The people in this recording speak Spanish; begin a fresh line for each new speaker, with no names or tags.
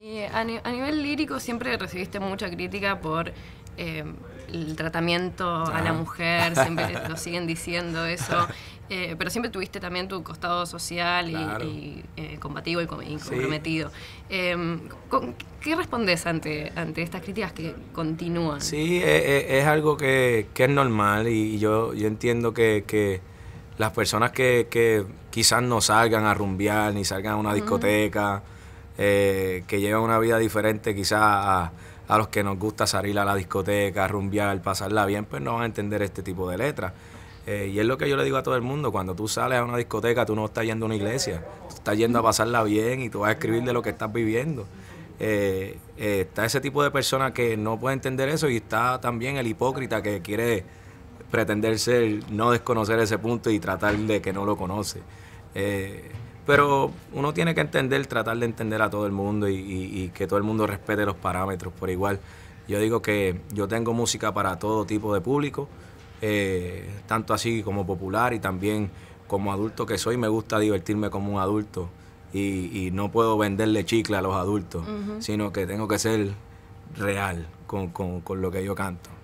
Eh, a, nivel lírico siempre recibiste mucha crítica por eh, el tratamiento a la ah. mujer, siempre lo siguen diciendo eso, eh, pero siempre tuviste también tu costado social y, combativo y, comprometido. Em, ¿Qué respondes ante, estas críticas que continúan? Sí, es,
algo que, es normal y yo, yo entiendo que, las personas que, quizás no salgan a rumbear ni salgan a una discoteca, eh, que llevan una vida diferente quizás a, los que nos gusta salir a la discoteca, rumbear, pasarla bien, pues no van a entender este tipo de letras. Eh, y es lo que yo le digo a todo el mundo, cuando tú sales a una discoteca, tú no estás yendo a una iglesia, tú estás yendo a pasarla bien y tú vas a escribir de lo que estás viviendo. Eh, está ese tipo de persona que no puede entender eso y está también el hipócrita que quiere pretender ser, no desconocer ese punto y tratar de que no lo conoce. Pero uno tiene que entender, tratar de entender a todo el mundo y, que todo el mundo respete los parámetros por igual. Yo digo que yo tengo música para todo tipo de público, eh, tanto así como popular y también como adulto que soy, me gusta divertirme como un adulto y, no puedo venderle chicle a los adultos, sino que tengo que ser real con lo que yo canto.